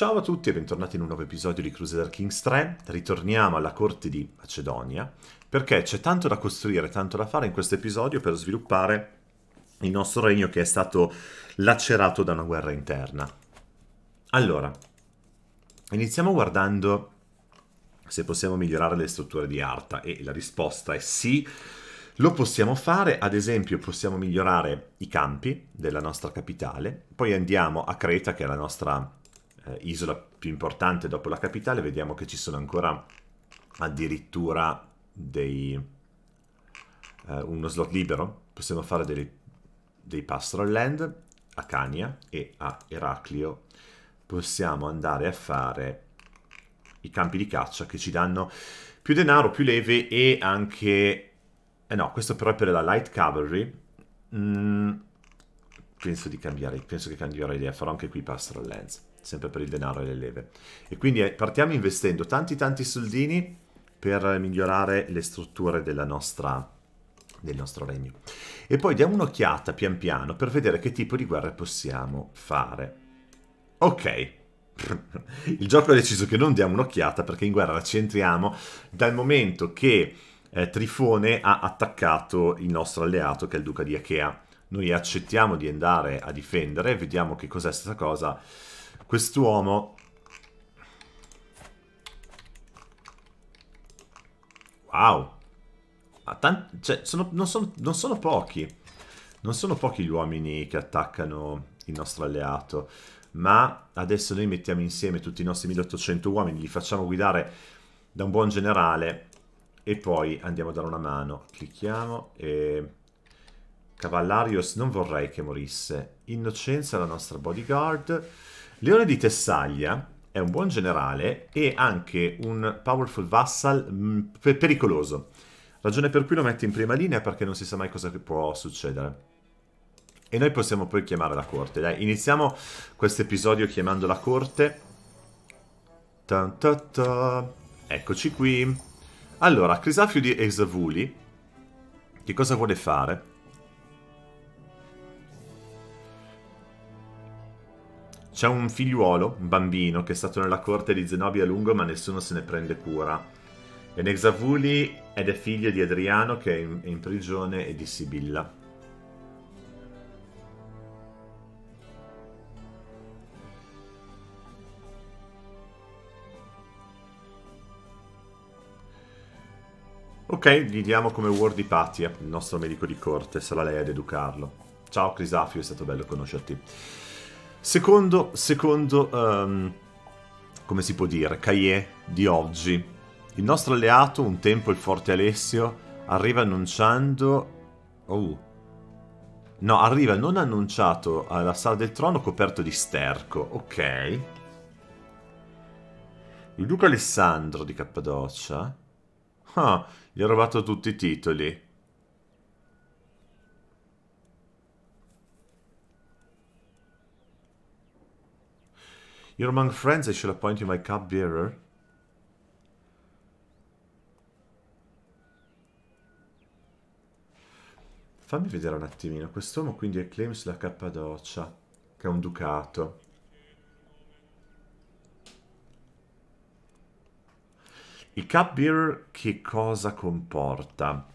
Ciao a tutti e bentornati in un nuovo episodio di Crusader Kings 3. Ritorniamo alla corte di Macedonia perché c'è tanto da costruire, tanto da fare in questo episodio per sviluppare il nostro regno che è stato lacerato da una guerra interna. Allora, iniziamo guardando se possiamo migliorare le strutture di Arta e la risposta è sì. Lo possiamo fare, ad esempio possiamo migliorare i campi della nostra capitale, poi andiamo a Creta che è la nostra eh, isola più importante dopo la capitale, vediamo che ci sono ancora addirittura dei, eh, uno slot libero. Possiamo fare dei, dei pastoral land a Cania e a Eraclio. Possiamo andare a fare i campi di caccia che ci danno più denaro, più leve e anche... Eh no, questo però è per la light cavalry. Mm, penso di cambiare, penso che cambierò idea, farò anche qui pastoral lens, sempre per il denaro e le leve. E quindi eh, partiamo investendo tanti tanti soldini per migliorare le strutture nostra, del nostro regno. E poi diamo un'occhiata pian piano per vedere che tipo di guerra possiamo fare. Ok, il gioco ha deciso che non diamo un'occhiata perché in guerra ci entriamo dal momento che eh, Trifone ha attaccato il nostro alleato che è il duca di Achea noi accettiamo di andare a difendere, vediamo che cos'è questa cosa. Quest'uomo... Wow! Cioè, sono, non, sono, non sono pochi. Non sono pochi gli uomini che attaccano il nostro alleato. Ma adesso noi mettiamo insieme tutti i nostri 1800 uomini, li facciamo guidare da un buon generale e poi andiamo a dare una mano. Clicchiamo e Cavallarius non vorrei che morisse. Innocenza la nostra bodyguard. Leone di Tessaglia è un buon generale e anche un powerful vassal mh, mm, pericoloso. Ragione per cui lo mette in prima linea perché non si sa mai cosa può succedere. E noi possiamo poi chiamare la corte. Dai, iniziamo questo episodio chiamando la corte. Ta ta ta. Eccoci qui. Allora, Crisafio di Exavuli, che cosa vuole fare? C'è un figliuolo, un bambino, che è stato nella corte di Zenobia a lungo ma nessuno se ne prende cura. E Nexavuli ed è figlio di Adriano che è in, è in prigione e di Sibilla. Ok, gli diamo come word di Patia, il nostro medico di corte, sarà lei ad educarlo. Ciao Crisafio, è stato bello conoscerti. Secondo, secondo um, come si può dire, Cahiers di oggi, il nostro alleato, un tempo il forte Alessio, arriva annunciando... Oh. No, arriva non annunciato alla sala del trono coperto di sterco. Ok. Il duca Alessandro di Cappadocia... Ah, gli ha rubato tutti i titoli. You're among friends, I shall appoint you my cupbearer. Fammi vedere un attimino. Quest'uomo quindi è Claims la Cappadocia, che è un ducato. Il cupbearer che cosa comporta?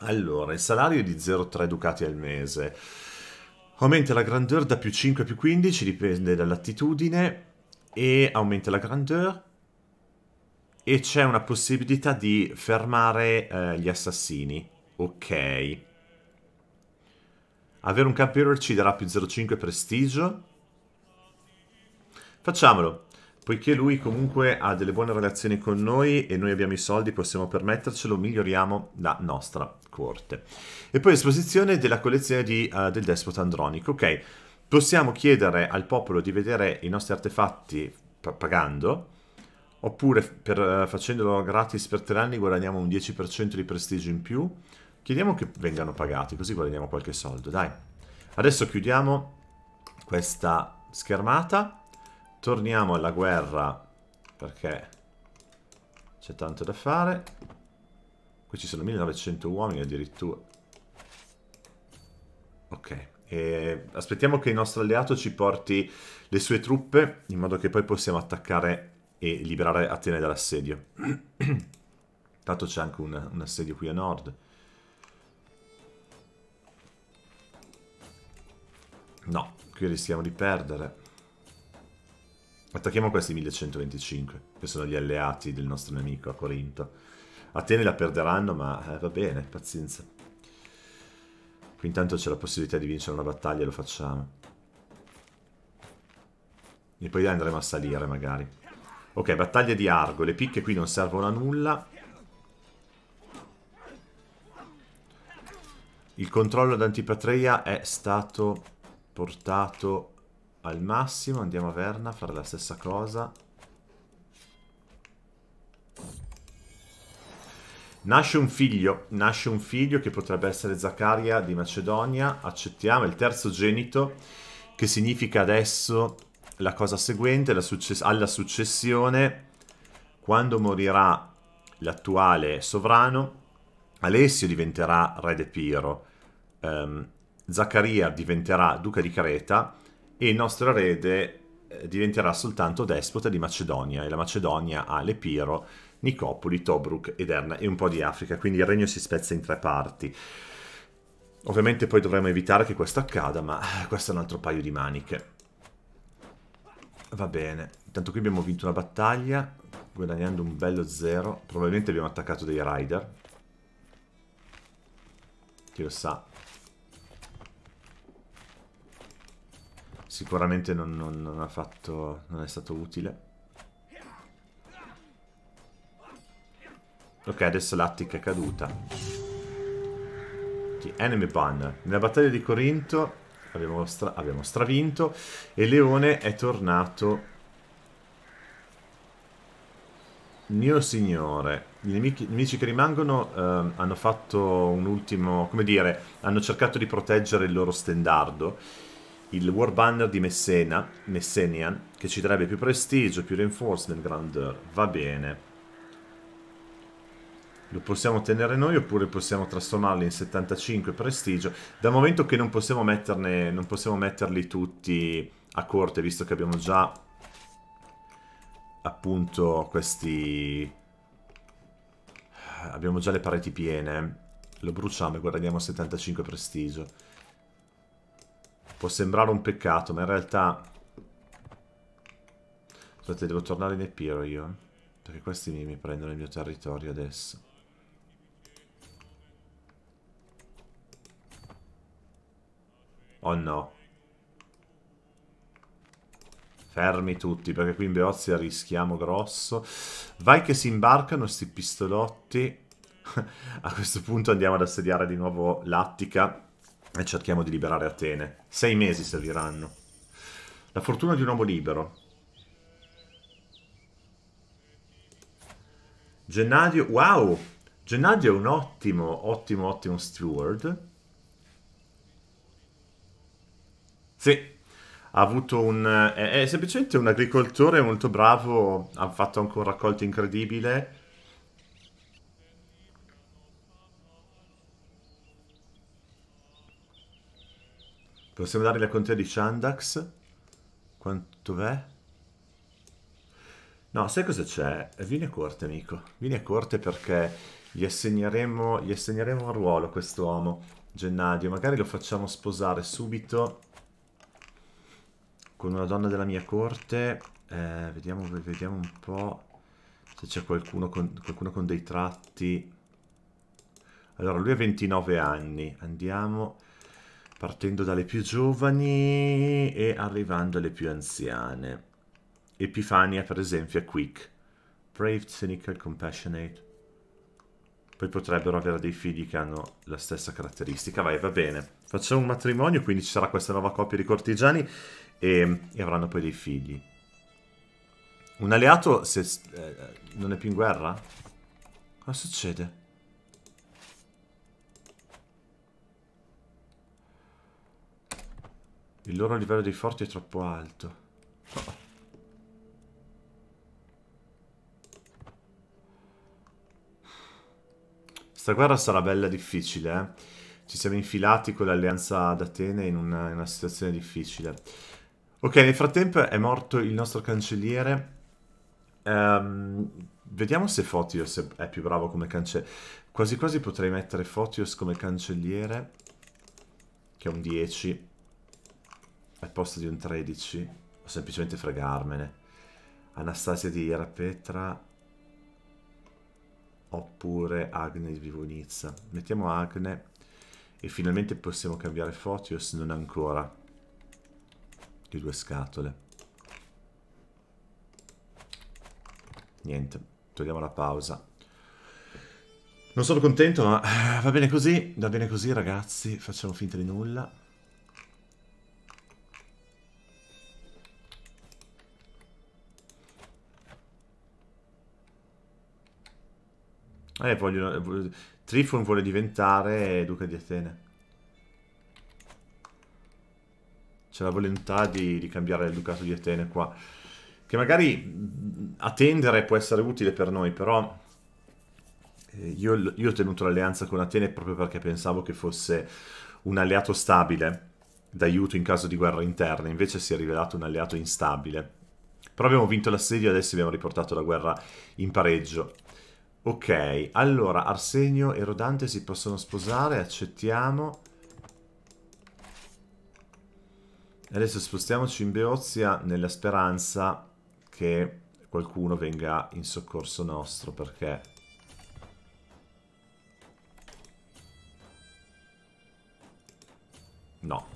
Allora, il salario è di 0,3 ducati al mese. Aumenta la grandeur da più 5 a più 15, dipende dall'attitudine e aumenta la grandeur e c'è una possibilità di fermare eh, gli assassini. Ok. Avere un campione ci darà più 0,5 prestigio. Facciamolo. Poiché lui comunque ha delle buone relazioni con noi e noi abbiamo i soldi, possiamo permettercelo, miglioriamo la nostra corte. E poi esposizione della collezione di, uh, del despota andronico. Ok, possiamo chiedere al popolo di vedere i nostri artefatti pagando, oppure per, eh, facendolo gratis per tre anni guadagniamo un 10% di prestigio in più. Chiediamo che vengano pagati, così guadagniamo qualche soldo, dai. Adesso chiudiamo questa schermata, torniamo alla guerra perché c'è tanto da fare. Qui ci sono 1900 uomini addirittura. Ok. E aspettiamo che il nostro alleato ci porti le sue truppe in modo che poi possiamo attaccare e liberare Atene dall'assedio. Tanto c'è anche un, un assedio qui a nord. No, qui rischiamo di perdere. Attacchiamo questi 1125, che sono gli alleati del nostro nemico a Corinto. Atene la perderanno, ma eh, va bene, pazienza. Qui intanto c'è la possibilità di vincere una battaglia e lo facciamo. E poi andremo a salire magari. Ok, battaglia di Argo. Le picche qui non servono a nulla. Il controllo d'antipatria è stato portato al massimo. Andiamo a Verna a fare la stessa cosa. Nasce un figlio, nasce un figlio che potrebbe essere Zaccaria di Macedonia, accettiamo, il terzo genito, che significa adesso la cosa seguente, la success alla successione, quando morirà l'attuale sovrano, Alessio diventerà re de um, Zaccaria diventerà duca di Creta e il nostro erede eh, diventerà soltanto despota di Macedonia e la Macedonia ha Lepiro, Nicopoli, Tobruk ed Erna e un po' di Africa, quindi il regno si spezza in tre parti. Ovviamente poi dovremmo evitare che questo accada, ma questo è un altro paio di maniche. Va bene, tanto qui abbiamo vinto una battaglia, guadagnando un bello zero. Probabilmente abbiamo attaccato dei rider. Chi lo sa, sicuramente non, non, non ha fatto, non è stato utile. Ok, adesso l'Attica è caduta. Sì, enemy ban. Nella battaglia di Corinto abbiamo, stra abbiamo stravinto e Leone è tornato mio signore, i nemici, nemici che rimangono eh, hanno fatto un ultimo, come dire, hanno cercato di proteggere il loro stendardo il War Banner di Messena, Messenian, che ci darebbe più prestigio, più reinforcement, grandeur. Va bene. Lo possiamo tenere noi oppure possiamo trasformarlo in 75 prestigio. Dal momento che non possiamo, metterne, non possiamo metterli tutti a corte, visto che abbiamo già appunto questi... Abbiamo già le pareti piene. Lo bruciamo e guadagniamo 75 prestigio. Può sembrare un peccato, ma in realtà... Scusate, devo tornare in Epiro io, eh, Perché questi mi, mi prendono il mio territorio adesso. Oh no. Fermi tutti, perché qui in Beozia rischiamo grosso. Vai che si imbarcano sti pistolotti. A questo punto andiamo ad assediare di nuovo l'Attica e cerchiamo di liberare Atene. Sei mesi serviranno. La fortuna di un uomo libero. Gennadio, wow! Gennadio è un ottimo, ottimo, ottimo steward. Sì, ha avuto un... è, è semplicemente un agricoltore molto bravo, ha fatto anche un raccolto incredibile Possiamo dare la contea di Chandax? Quanto è? No, sai cosa c'è? Vieni a corte, amico. Vieni a corte perché gli assegneremo, gli assegneremo un ruolo a questo uomo, Gennadio. Magari lo facciamo sposare subito con una donna della mia corte. Eh, vediamo, vediamo un po' se c'è qualcuno con, qualcuno con dei tratti. Allora, lui ha 29 anni. Andiamo partendo dalle più giovani e arrivando alle più anziane. Epifania, per esempio, è quick, brave, cynical, compassionate. Poi potrebbero avere dei figli che hanno la stessa caratteristica. Vai, va bene. Facciamo un matrimonio, quindi ci sarà questa nuova coppia di cortigiani e, e avranno poi dei figli. Un alleato se, eh, non è più in guerra? Cosa succede? Il loro livello dei forti è troppo alto. Oh. Sta guerra sarà bella difficile, eh? Ci siamo infilati con l'alleanza ad Atene in una, in una situazione difficile. Ok, nel frattempo è morto il nostro cancelliere. Um, vediamo se Fotios è più bravo come cancelliere. Quasi quasi potrei mettere Fotios come cancelliere, che è un 10 al posto di un 13 o semplicemente fregarmene. Anastasia di Irapetra oppure Agne di Vivonizza. Mettiamo Agne e finalmente possiamo cambiare Fotios, non ancora, di due scatole. Niente, togliamo la pausa. Non sono contento, ma va bene così, va bene così ragazzi, facciamo finta di nulla. Eh, vogliono... Eh, Trifon vuole diventare duca di Atene. C'è la volontà di, di cambiare il ducato di Atene qua. Che magari mm, attendere può essere utile per noi, però... Eh, io, io, ho tenuto l'alleanza con Atene proprio perché pensavo che fosse un alleato stabile d'aiuto in caso di guerra interna, invece si è rivelato un alleato instabile. Però abbiamo vinto l'assedio e adesso abbiamo riportato la guerra in pareggio. Ok, allora Arsenio e Rodante si possono sposare, accettiamo. Adesso spostiamoci in Beozia nella speranza che qualcuno venga in soccorso nostro perché... No,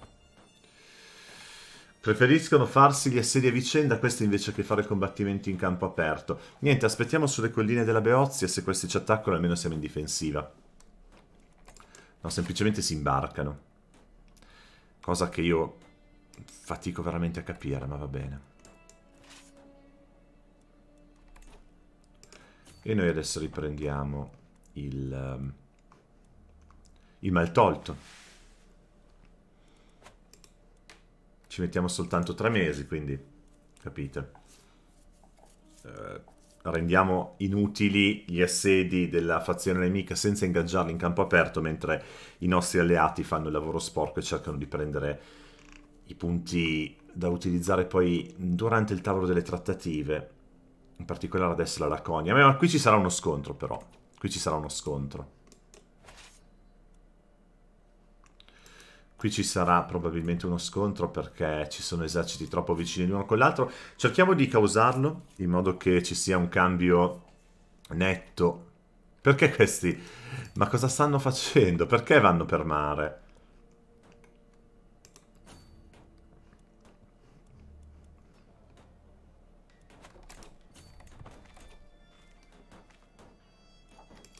Preferiscono farsi gli assedi a vicenda, questi invece che fare combattimenti in campo aperto. Niente, aspettiamo sulle colline della Beozia, se questi ci attaccano almeno siamo in difensiva. No, semplicemente si imbarcano. Cosa che io fatico veramente a capire, ma va bene. E noi adesso riprendiamo il, ehm, il maltolto. ci mettiamo soltanto tre mesi, quindi capite. Eh, rendiamo inutili gli assedi della fazione nemica senza ingaggiarli in campo aperto, mentre i nostri alleati fanno il lavoro sporco e cercano di prendere i punti da utilizzare poi durante il tavolo delle trattative, in particolare adesso la Laconia. Ma qui ci sarà uno scontro però, qui ci sarà uno scontro. Qui ci sarà probabilmente uno scontro perché ci sono eserciti troppo vicini l'uno con l'altro. Cerchiamo di causarlo in modo che ci sia un cambio netto. Perché questi? Ma cosa stanno facendo? Perché vanno per mare?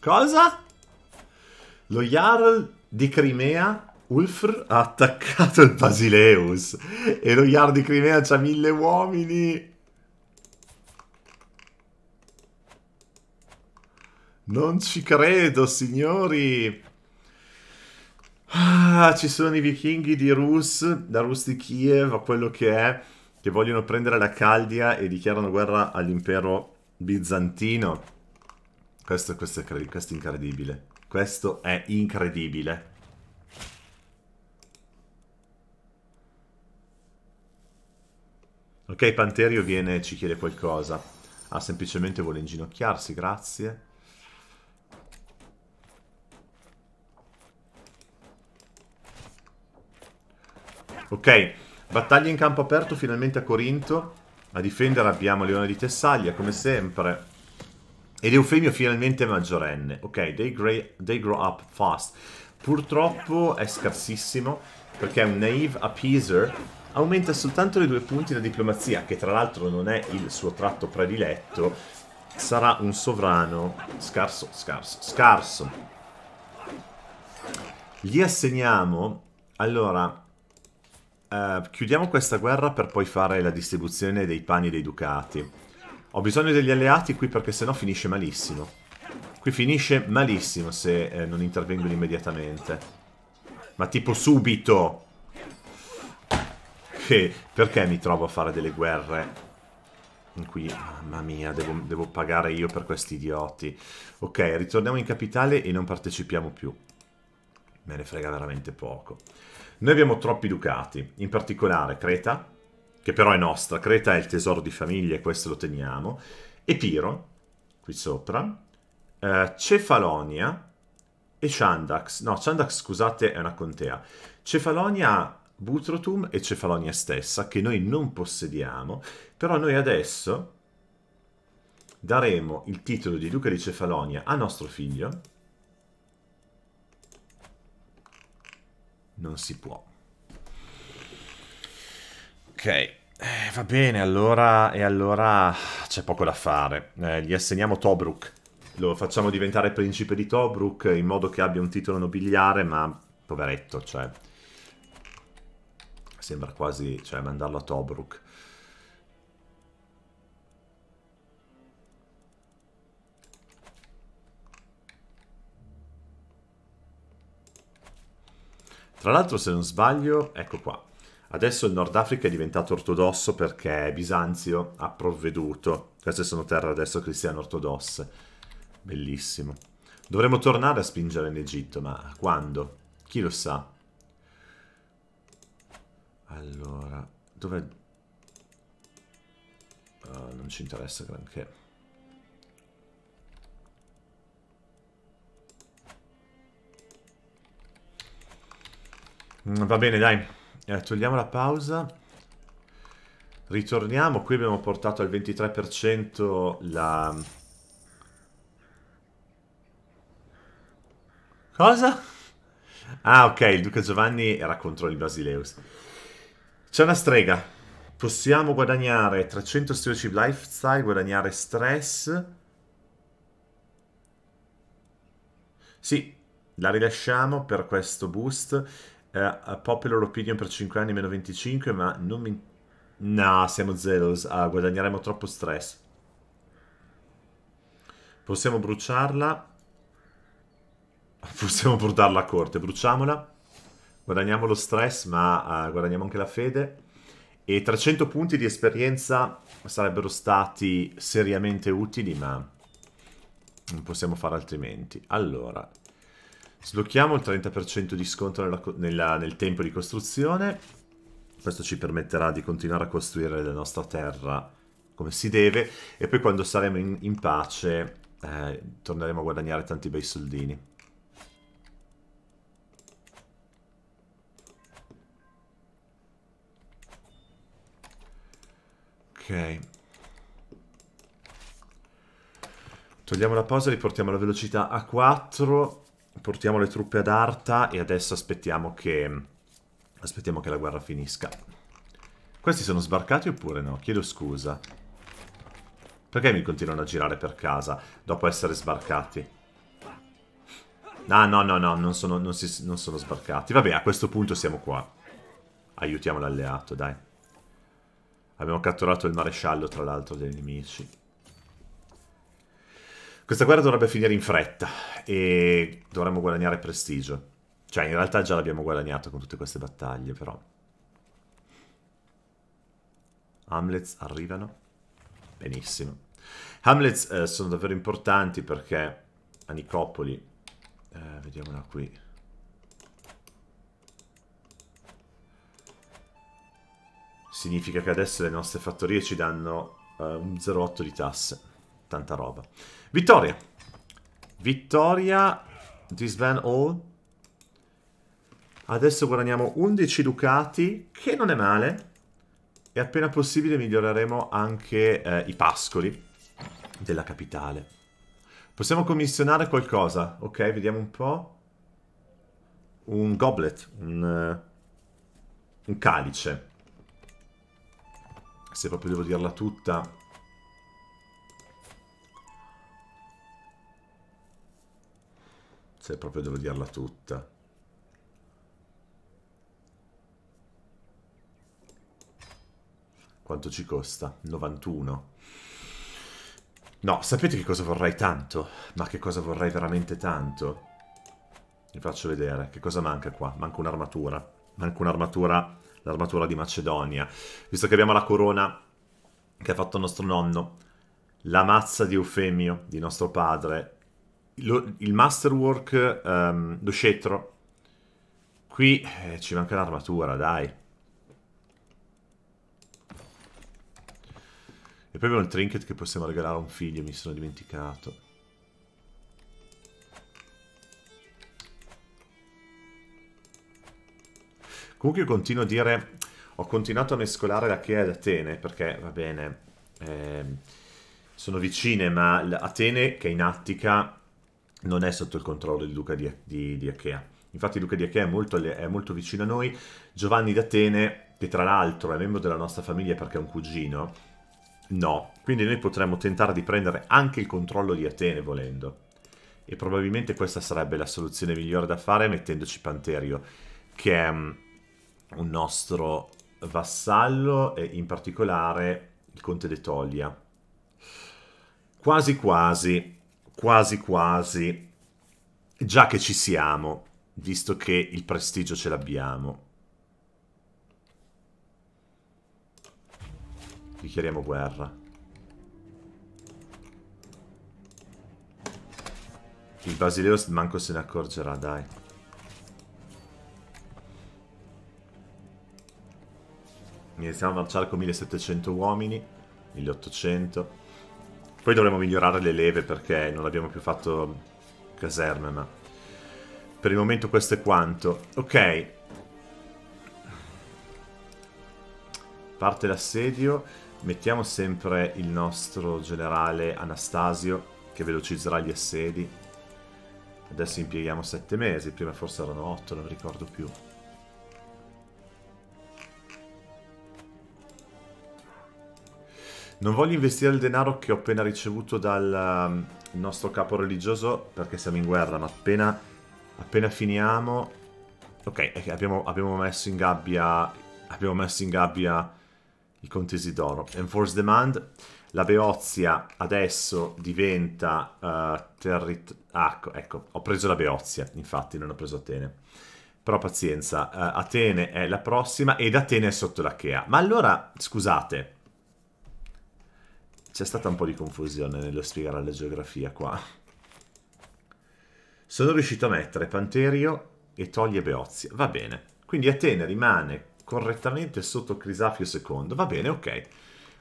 Cosa? Lo Jarl di Crimea Ulfr ha attaccato il Basileus e lo Yard di Crimea c'ha mille uomini. Non ci credo, signori. Ah, ci sono i vichinghi di Rus, da Rus di Kiev a quello che è, che vogliono prendere la Caldia e dichiarano guerra all'impero bizantino. Questo, questo, è, questo è incredibile. Questo è incredibile. Ok, Panterio viene e ci chiede qualcosa. Ah, semplicemente vuole inginocchiarsi, grazie. Ok, battaglia in campo aperto finalmente a Corinto. A difendere abbiamo Leone di Tessaglia, come sempre. Ed Eufemio finalmente maggiorenne. Ok, they, they grow up fast. Purtroppo è scarsissimo, perché è un naive appeaser aumenta soltanto le due punti la diplomazia, che tra l'altro non è il suo tratto prediletto, sarà un sovrano scarso, scarso, scarso. Gli assegniamo, allora, eh, chiudiamo questa guerra per poi fare la distribuzione dei pani e dei ducati. Ho bisogno degli alleati qui perché sennò finisce malissimo. Qui finisce malissimo se eh, non intervengono immediatamente. Ma tipo subito! perché, perché mi trovo a fare delle guerre in cui, mamma mia, devo, devo pagare io per questi idioti. Ok, ritorniamo in capitale e non partecipiamo più. Me ne frega veramente poco. Noi abbiamo troppi ducati, in particolare Creta, che però è nostra. Creta è il tesoro di famiglia e questo lo teniamo. Epiro, qui sopra. Eh, Cefalonia e Chandax. No, Chandax, scusate, è una contea. Cefalonia Butrotum e Cefalonia stessa, che noi non possediamo, però noi adesso daremo il titolo di Duca di Cefalonia a nostro figlio. Non si può. Ok, eh, va bene, allora, e allora c'è poco da fare. Eh, gli assegniamo Tobruk. Lo facciamo diventare principe di Tobruk in modo che abbia un titolo nobiliare, ma poveretto, cioè sembra quasi, cioè, mandarlo a Tobruk. Tra l'altro, se non sbaglio, ecco qua. Adesso il Nord Africa è diventato ortodosso perché Bisanzio ha provveduto. Queste sono terre adesso cristiane ortodosse. Bellissimo. Dovremmo tornare a spingere in Egitto, ma quando? Chi lo sa? Allora, dove... Uh, non ci interessa granché. Mm, va bene, dai. Eh, togliamo la pausa. Ritorniamo. Qui abbiamo portato al 23% la... Cosa? Ah, ok, il Duca Giovanni era contro il Basileus. C'è una strega. Possiamo guadagnare 300 stewardship lifestyle, guadagnare stress. Sì, la rilasciamo per questo boost. Uh, popular opinion per 5 anni meno 25, ma non mi... No, siamo zero, uh, ah, guadagneremo troppo stress. Possiamo bruciarla. Possiamo portarla a corte, bruciamola guadagniamo lo stress, ma uh, guadagniamo anche la fede. E 300 punti di esperienza sarebbero stati seriamente utili, ma non possiamo fare altrimenti. Allora, sblocchiamo il 30% di sconto nella, nella, nel tempo di costruzione. Questo ci permetterà di continuare a costruire la nostra terra come si deve. E poi quando saremo in, in pace eh, torneremo a guadagnare tanti bei soldini. Ok. Togliamo la pausa, riportiamo la velocità a 4, portiamo le truppe ad Arta e adesso aspettiamo che, aspettiamo che la guerra finisca. Questi sono sbarcati oppure no? Chiedo scusa. Perché mi continuano a girare per casa dopo essere sbarcati? No, ah, no, no, no, non sono, non si, non sono sbarcati. Vabbè, a questo punto siamo qua. Aiutiamo l'alleato, dai. Abbiamo catturato il maresciallo, tra l'altro, dei nemici. Questa guerra dovrebbe finire in fretta e dovremmo guadagnare prestigio. Cioè, in realtà già l'abbiamo guadagnato con tutte queste battaglie, però. Hamlets arrivano. Benissimo. Hamlets eh, sono davvero importanti perché a Nicopoli... Eh, vediamola qui. significa che adesso le nostre fattorie ci danno uh, un 0,8 di tasse. Tanta roba. Vittoria! Vittoria, disband all. Adesso guadagniamo 11 ducati, che non è male. E appena possibile miglioreremo anche eh, i pascoli della capitale. Possiamo commissionare qualcosa. Ok, vediamo un po'. Un goblet, un, uh, un calice se proprio devo dirla tutta, se proprio devo dirla tutta. Quanto ci costa? 91. No, sapete che cosa vorrei tanto? Ma che cosa vorrei veramente tanto? Vi faccio vedere. Che cosa manca qua? Manca un'armatura. Manca un'armatura l'armatura di Macedonia. Visto che abbiamo la corona che ha fatto nostro nonno, la mazza di Eufemio, di nostro padre, lo, il masterwork, um, ehm, lo scettro. Qui eh, ci manca l'armatura, dai. E poi abbiamo il trinket che possiamo regalare a un figlio, mi sono dimenticato. Comunque io continuo a dire, ho continuato a mescolare la Chea ed Atene, perché va bene, eh, sono vicine, ma Atene, che è in Attica, non è sotto il controllo del duca di, di, di Achea. Infatti Luca di Achea è molto, è molto vicino a noi. Giovanni d'Atene, che tra l'altro è membro della nostra famiglia perché è un cugino, no. Quindi noi potremmo tentare di prendere anche il controllo di Atene volendo. E probabilmente questa sarebbe la soluzione migliore da fare mettendoci Panterio, che è mm, un nostro vassallo e in particolare il conte d'Etolia. Quasi quasi, quasi quasi, già che ci siamo, visto che il prestigio ce l'abbiamo. Dichiariamo guerra. Il Basileus manco se ne accorgerà, dai. Iniziamo a marciare con 1700 uomini, 1800. Poi dovremo migliorare le leve perché non abbiamo più fatto caserme, ma... Per il momento questo è quanto. Ok. Parte l'assedio. Mettiamo sempre il nostro generale Anastasio che velocizzerà gli assedi. Adesso impieghiamo 7 mesi, prima forse erano 8, non ricordo più. Non voglio investire il denaro che ho appena ricevuto dal ehm, nostro capo religioso perché siamo in guerra, ma appena, appena finiamo... Ok, abbiamo, abbiamo, messo in gabbia... Abbiamo messo in gabbia i contesi d'oro. Enforce Demand. La Beozia adesso diventa uh, eh, territorio... Ah, ecco, ecco, ho preso la Beozia, infatti, non ho preso Atene. Però pazienza, uh, Atene è la prossima ed Atene è sotto l'Achea. Ma allora, scusate, c'è stata un po' di confusione nello spiegare la geografia qua. Sono riuscito a mettere Panterio e Toglie Beozia. Va bene. Quindi Atene rimane correttamente sotto Crisafio II. Va bene, ok.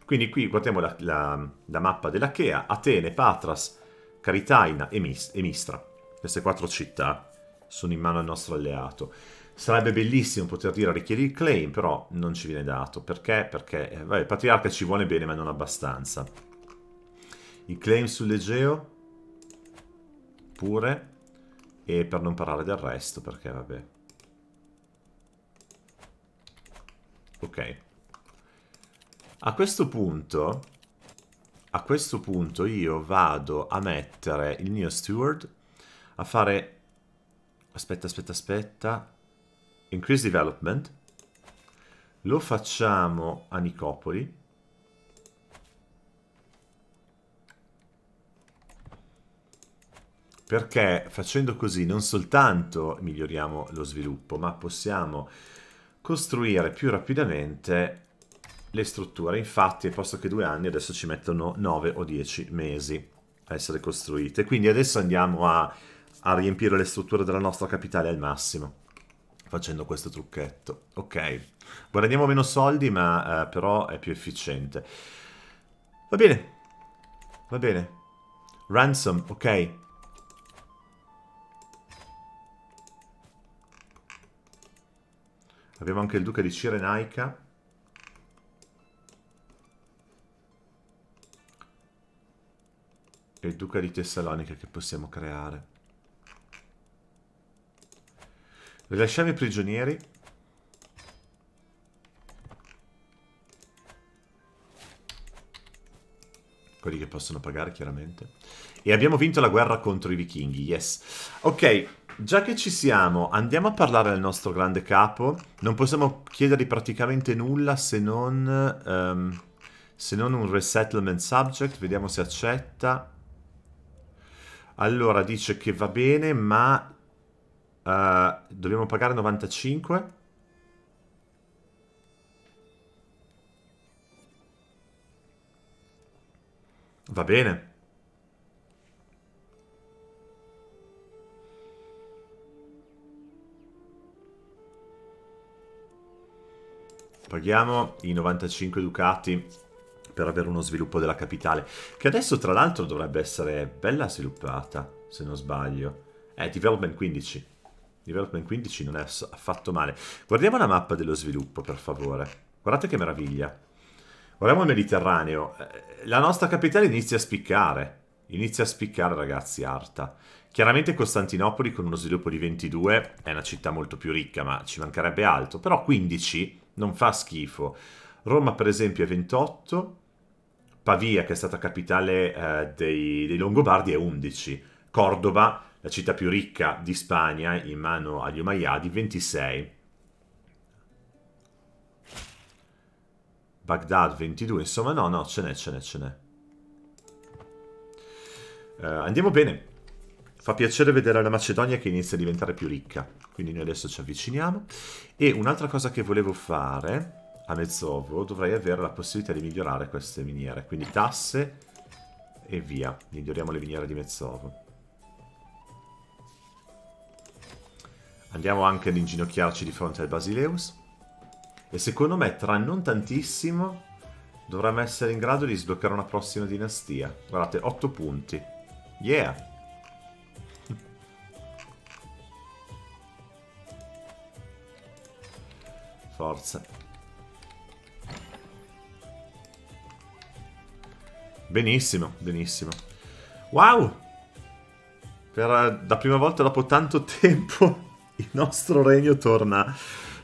Quindi qui guardiamo la, la, la mappa dell'Achea. Atene, Patras, Caritaina e, Mis e Mistra. Queste quattro città sono in mano al nostro alleato. Sarebbe bellissimo poter dire richiedi il claim, però non ci viene dato. Perché? Perché eh, vabbè, il patriarca ci vuole bene, ma non abbastanza i claim sull'Egeo pure e per non parlare del resto perché vabbè ok a questo punto a questo punto io vado a mettere il mio steward a fare aspetta aspetta aspetta increase development lo facciamo a Nicopoli perché facendo così non soltanto miglioriamo lo sviluppo, ma possiamo costruire più rapidamente le strutture. Infatti, posto che due anni, adesso ci mettono 9 o 10 mesi a essere costruite. Quindi adesso andiamo a, a riempire le strutture della nostra capitale al massimo facendo questo trucchetto. Ok, guadagniamo meno soldi, ma eh, però è più efficiente. Va bene, va bene. Ransom, ok. Abbiamo anche il duca di Cirenaica. E il duca di Tessalonica che possiamo creare. Rilasciamo i prigionieri. Quelli che possono pagare, chiaramente. E abbiamo vinto la guerra contro i vichinghi, yes. Ok. Ok. Già che ci siamo, andiamo a parlare al nostro grande capo. Non possiamo chiedergli praticamente nulla se non, um, se non un resettlement subject. Vediamo se accetta. Allora, dice che va bene, ma uh, dobbiamo pagare 95. Va bene. paghiamo i 95 ducati per avere uno sviluppo della capitale, che adesso tra l'altro dovrebbe essere bella sviluppata, se non sbaglio. È eh, development 15. Development 15 non è affatto male. Guardiamo la mappa dello sviluppo, per favore. Guardate che meraviglia. Guardiamo il Mediterraneo. Eh, la nostra capitale inizia a spiccare. Inizia a spiccare, ragazzi, Arta. Chiaramente Costantinopoli con uno sviluppo di 22 è una città molto più ricca, ma ci mancherebbe altro. Però 15 non fa schifo. Roma per esempio è 28, Pavia che è stata capitale eh, dei, dei Longobardi è 11, Cordoba, la città più ricca di Spagna, in mano agli Umayyadi, 26. Baghdad 22, insomma no, no, ce n'è, ce n'è, ce n'è. Uh, andiamo bene. Fa piacere vedere la Macedonia che inizia a diventare più ricca, quindi noi adesso ci avviciniamo. E un'altra cosa che volevo fare a Mezzovo, dovrei avere la possibilità di migliorare queste miniere, quindi tasse e via, miglioriamo le miniere di Mezzovo. Andiamo anche ad inginocchiarci di fronte al Basileus. E secondo me, tra non tantissimo, dovremmo essere in grado di sbloccare una prossima dinastia. Guardate, 8 punti. Yeah! Forza. Benissimo, benissimo. Wow! Per eh, la prima volta dopo tanto tempo il nostro regno torna,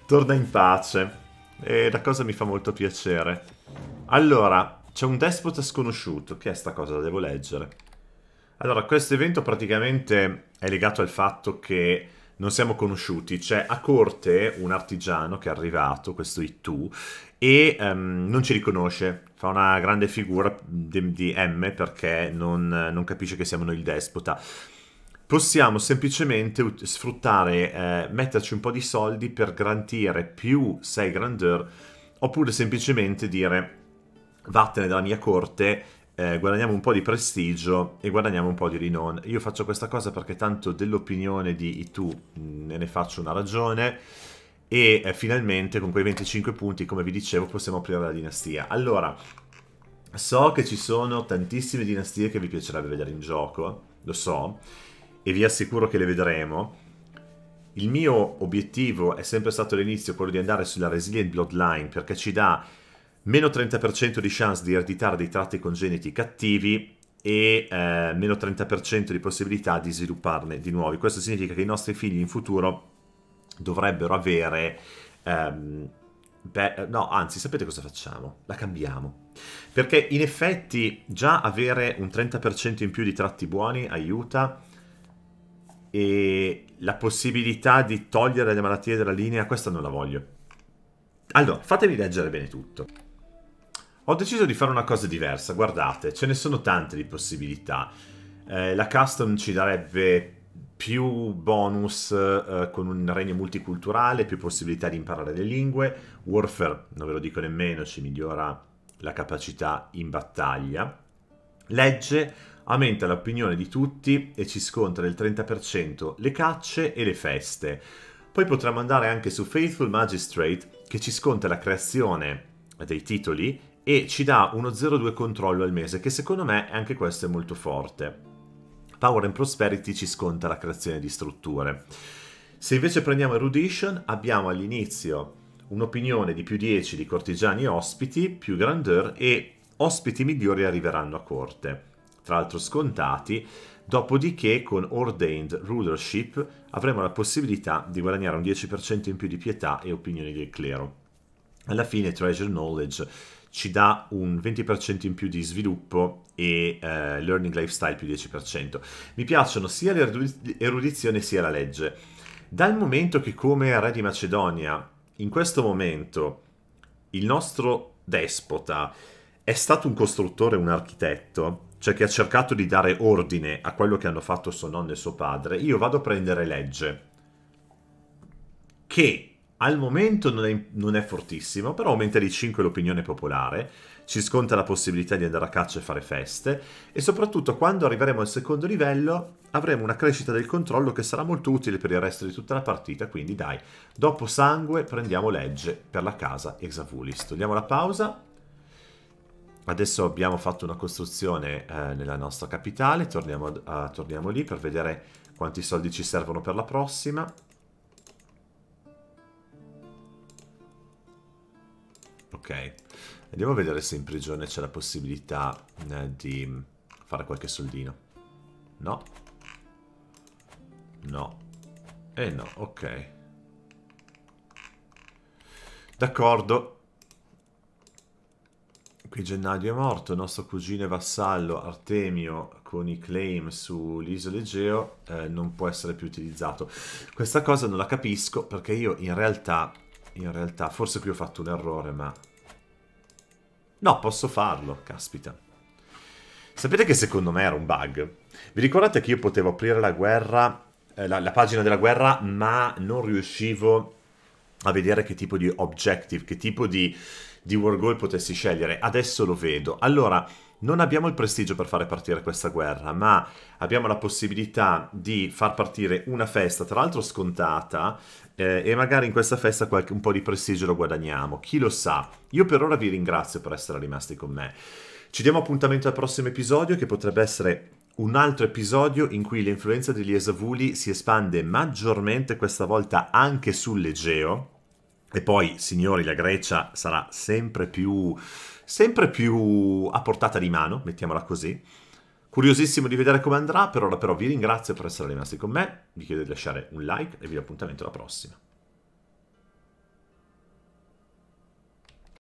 torna in pace. E la cosa mi fa molto piacere. Allora, c'è un despota sconosciuto. Che è sta cosa? La devo leggere. Allora, questo evento praticamente è legato al fatto che non siamo conosciuti. C'è a corte un artigiano che è arrivato, questo Itu, e um, non ci riconosce. Fa una grande figura di, di M perché non, non, capisce che siamo noi il despota. Possiamo semplicemente sfruttare, eh, metterci un po' di soldi per garantire più sei grandeur, oppure semplicemente dire vattene dalla mia corte eh, guadagniamo un po' di prestigio e guadagniamo un po' di rinon. Io faccio questa cosa perché tanto dell'opinione di Itu mm, ne, ne faccio una ragione e eh, finalmente con quei 25 punti, come vi dicevo, possiamo aprire la dinastia. Allora, so che ci sono tantissime dinastie che vi piacerebbe vedere in gioco, lo so, e vi assicuro che le vedremo. Il mio obiettivo è sempre stato all'inizio quello di andare sulla Resilient Bloodline perché ci dà meno 30% di chance di ereditare dei tratti congeniti cattivi e eh, meno 30% di possibilità di svilupparne di nuovi. Questo significa che i nostri figli in futuro dovrebbero avere... Ehm, beh, no, anzi, sapete cosa facciamo? La cambiamo. Perché in effetti già avere un 30% in più di tratti buoni aiuta e la possibilità di togliere le malattie dalla linea, questa non la voglio. Allora, fatemi leggere bene tutto. Ho deciso di fare una cosa diversa, guardate, ce ne sono tante di possibilità. Eh, la custom ci darebbe più bonus eh, con un regno multiculturale, più possibilità di imparare le lingue. Warfare, non ve lo dico nemmeno, ci migliora la capacità in battaglia. Legge aumenta l'opinione di tutti e ci scontra del 30% le cacce e le feste. Poi potremmo andare anche su Faithful Magistrate che ci sconta la creazione dei titoli e ci dà uno 0,2 controllo al mese, che secondo me anche questo è molto forte. Power and Prosperity ci sconta la creazione di strutture. Se invece prendiamo Erudition, abbiamo all'inizio un'opinione di più 10 di cortigiani ospiti, più grandeur e ospiti migliori arriveranno a corte, tra l'altro scontati, dopodiché con Ordained Rulership avremo la possibilità di guadagnare un 10% in più di pietà e opinioni del clero. Alla fine Treasure Knowledge ci dà un 20% in più di sviluppo e eh, learning lifestyle più 10%. Mi piacciono sia l'erudizione sia la legge. Dal momento che come re di Macedonia, in questo momento, il nostro despota è stato un costruttore, un architetto, cioè che ha cercato di dare ordine a quello che hanno fatto suo nonno e suo padre, io vado a prendere legge che al momento non è, non è fortissimo, però aumenta di 5 l'opinione popolare, ci sconta la possibilità di andare a caccia e fare feste, e soprattutto quando arriveremo al secondo livello avremo una crescita del controllo che sarà molto utile per il resto di tutta la partita, quindi dai, dopo sangue prendiamo legge per la casa Exavulis. Togliamo la pausa. Adesso abbiamo fatto una costruzione eh, nella nostra capitale, torniamo, a, torniamo lì per vedere quanti soldi ci servono per la prossima. Ok, andiamo a vedere se in prigione c'è la possibilità eh, di fare qualche soldino. No. No. E eh no, ok. D'accordo. Qui Gennadio è morto, nostro cugino e vassallo Artemio con i claim sull'isola Egeo eh, non può essere più utilizzato. Questa cosa non la capisco perché io in realtà in realtà. Forse qui ho fatto un errore, ma... No, posso farlo, caspita. Sapete che secondo me era un bug? Vi ricordate che io potevo aprire la guerra, eh, la, la pagina della guerra, ma non riuscivo a vedere che tipo di objective, che tipo di di Wargol potessi scegliere. Adesso lo vedo. Allora, non abbiamo il prestigio per fare partire questa guerra, ma abbiamo la possibilità di far partire una festa, tra l'altro scontata, eh, e magari in questa festa qualche, un po' di prestigio lo guadagniamo. Chi lo sa? Io per ora vi ringrazio per essere rimasti con me. Ci diamo appuntamento al prossimo episodio che potrebbe essere un altro episodio in cui l'influenza degli Esavuli si espande maggiormente questa volta anche sull'Egeo, e poi, signori, la Grecia sarà sempre più, sempre più a portata di mano, mettiamola così. Curiosissimo di vedere come andrà, per ora però vi ringrazio per essere rimasti con me, vi chiedo di lasciare un like e vi do appuntamento alla prossima.